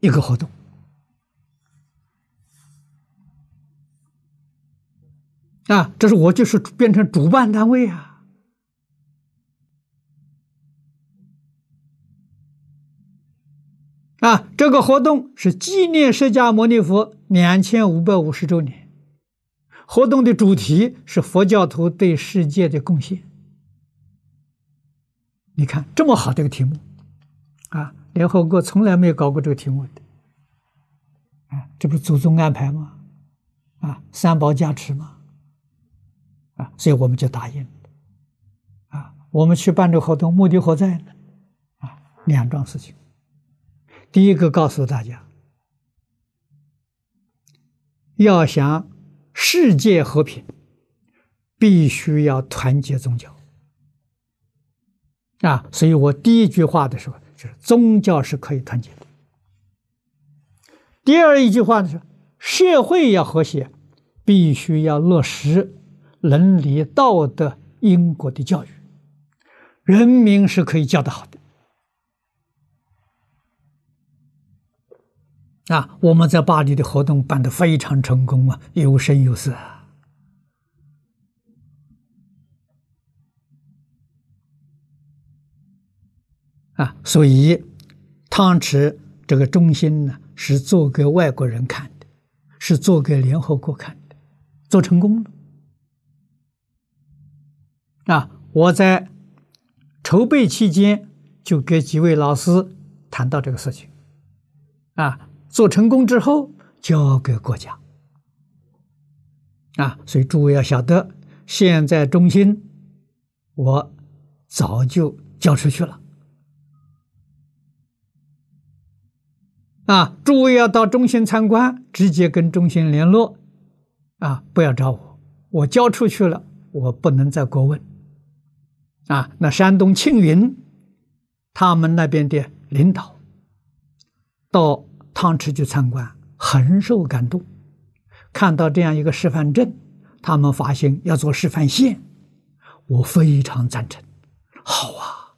一个活动啊，这是我就是变成主办单位啊！啊，这个活动是纪念释迦牟尼佛两千五百五十周年，活动的主题是佛教徒对世界的贡献。你看，这么好的一个题目啊！联合国从来没有搞过这个题目，的啊，这不是祖宗安排吗？啊，三宝加持吗？啊，所以我们就答应。啊，我们去办这个活动，目的何在呢？啊，两桩事情。第一个告诉大家，要想世界和平，必须要团结宗教。啊，所以我第一句话的时候。就是宗教是可以团结的。第二一句话呢是，社会要和谐，必须要落实伦理道德因果的教育，人民是可以教的好的。啊，我们在巴黎的活动办得非常成功啊，有声有色。啊，所以汤池这个中心呢，是做给外国人看的，是做给联合国看的，做成功了。啊，我在筹备期间就给几位老师谈到这个事情。啊，做成功之后交给国家。啊，所以诸位要晓得，现在中心我早就交出去了。啊，诸位要到中心参观，直接跟中心联络，啊，不要找我，我交出去了，我不能再过问。啊，那山东庆云，他们那边的领导，到汤池去参观，很受感动，看到这样一个示范镇，他们发现要做示范县，我非常赞成，好啊，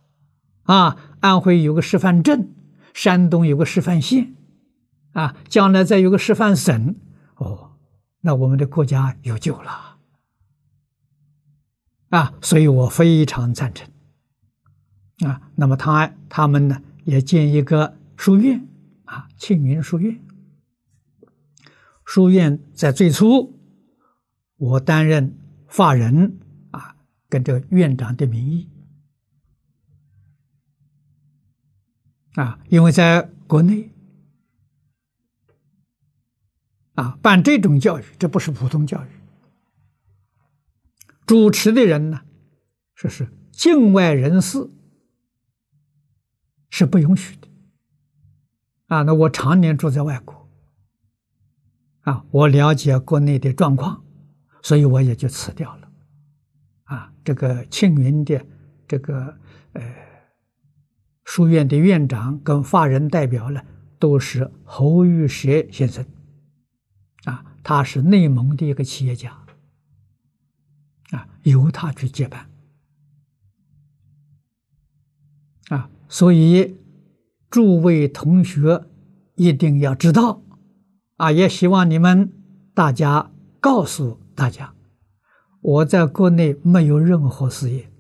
啊，安徽有个示范镇，山东有个示范县。啊，将来再有个示范省，哦，那我们的国家有救了，啊，所以我非常赞成。啊，那么他他们呢也建一个书院，啊，庆云书院。书院在最初，我担任法人啊，跟着院长的名义，啊，因为在国内。啊，办这种教育，这不是普通教育。主持的人呢，说是境外人士，是不允许的。啊，那我常年住在外国，啊，我了解国内的状况，所以我也就辞掉了。啊，这个庆云的这个呃书院的院长跟法人代表呢，都是侯玉石先生。他是内蒙的一个企业家，啊，由他去接班，啊，所以诸位同学一定要知道，啊，也希望你们大家告诉大家，我在国内没有任何事业，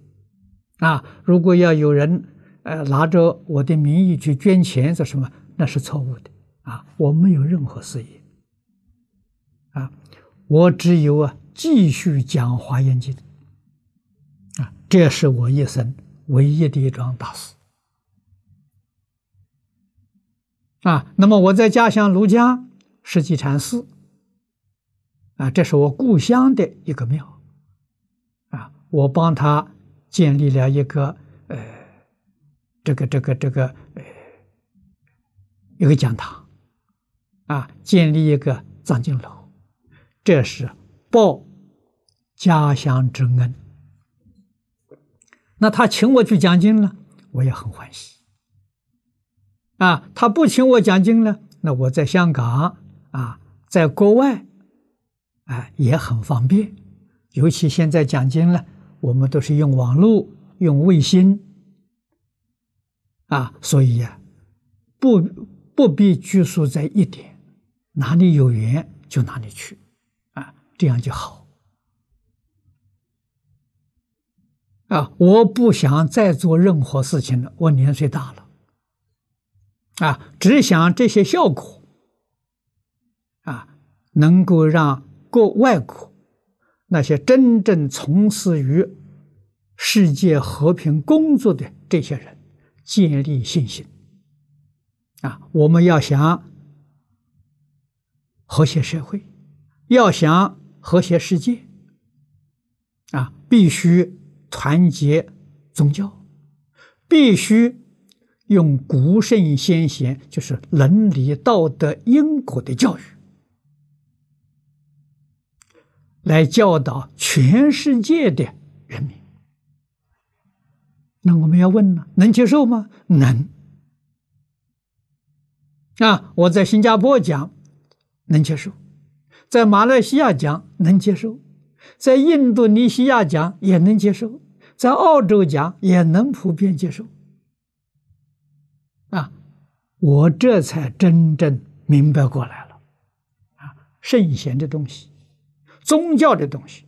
啊，如果要有人呃拿着我的名义去捐钱这什么，那是错误的，啊，我没有任何事业。啊，我只有啊，继续讲华严经。啊，这是我一生唯一的一桩大事。啊，那么我在家乡庐江石纪禅寺。啊，这是我故乡的一个庙。啊，我帮他建立了一个呃，这个这个这个呃，一个讲堂，啊，建立一个藏经楼。这是报家乡之恩。那他请我去讲经呢，我也很欢喜。啊，他不请我讲经呢，那我在香港啊，在国外，啊，也很方便。尤其现在讲经呢，我们都是用网络、用卫星，啊，所以呀，不不必拘束在一点，哪里有缘就哪里去。这样就好，啊！我不想再做任何事情了，我年岁大了，啊！只想这些效果，啊，能够让国外国那些真正从事于世界和平工作的这些人建立信心，啊！我们要想和谐社会，要想。和谐世界啊，必须团结宗教，必须用古圣先贤就是伦理道德、因果的教育，来教导全世界的人民。那我们要问了，能接受吗？能啊！我在新加坡讲，能接受。在马来西亚讲能接受，在印度尼西亚讲也能接受，在澳洲讲也能普遍接受。啊，我这才真正明白过来了，啊，圣贤的东西，宗教的东西，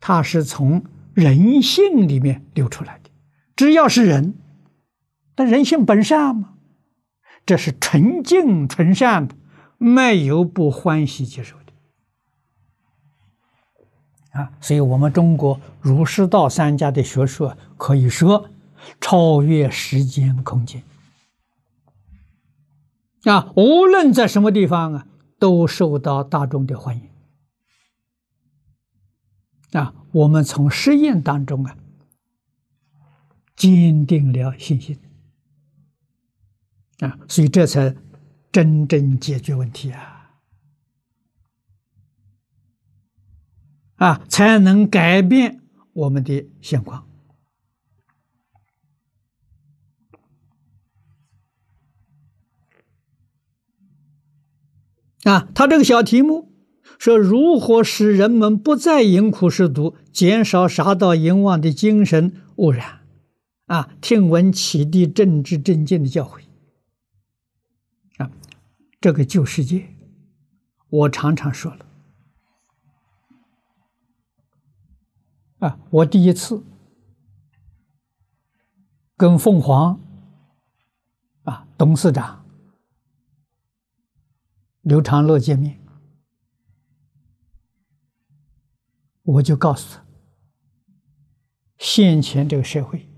它是从人性里面流出来的，只要是人，但人性本善嘛，这是纯净纯善的，没有不欢喜接受的。啊，所以，我们中国儒、释、道三家的学术啊，可以说超越时间、空间啊，无论在什么地方啊，都受到大众的欢迎啊。我们从实验当中啊，坚定了信心啊，所以这才真正解决问题啊。啊，才能改变我们的现况。啊，他这个小题目说如何使人们不再饮苦食毒，减少杀盗淫妄的精神污染。啊，听闻启迪政治正见的教诲。啊，这个旧世界，我常常说了。啊，我第一次跟凤凰啊董事长刘长乐见面，我就告诉他，现前这个社会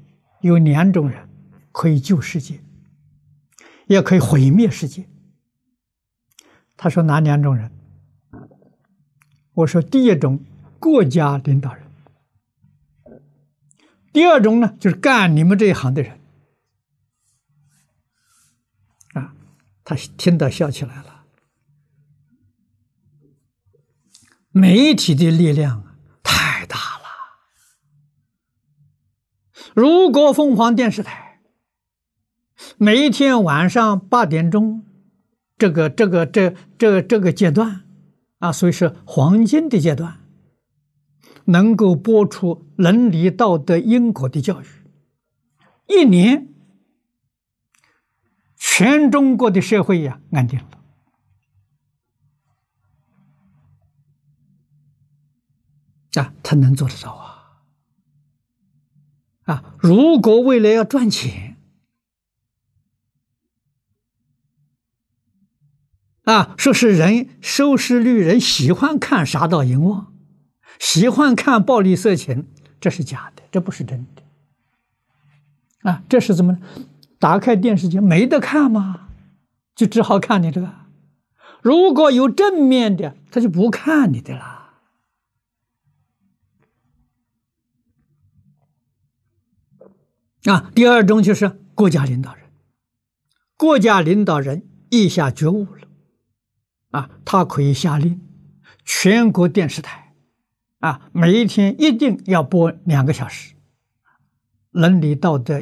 有两种人可以救世界，也可以毁灭世界。他说哪两种人？我说第一种国家领导人。第二种呢，就是干你们这一行的人，啊，他听到笑起来了。媒体的力量太大了。如果凤凰电视台每一天晚上八点钟，这个、这个、这、这、这个阶段，啊，所以是黄金的阶段。能够播出伦理道德因果的教育，一年，全中国的社会呀，安定了。啊，他能做得到啊？啊，如果未来要赚钱，啊，说是人收视率，人喜欢看啥到荧幕。喜欢看暴力色情，这是假的，这不是真的。啊，这是怎么呢？打开电视机没得看吗？就只好看你这个。如果有正面的，他就不看你的啦。啊，第二种就是国家领导人，国家领导人一下觉悟了，啊，他可以下令全国电视台。啊，每一天一定要播两个小时，伦理道德。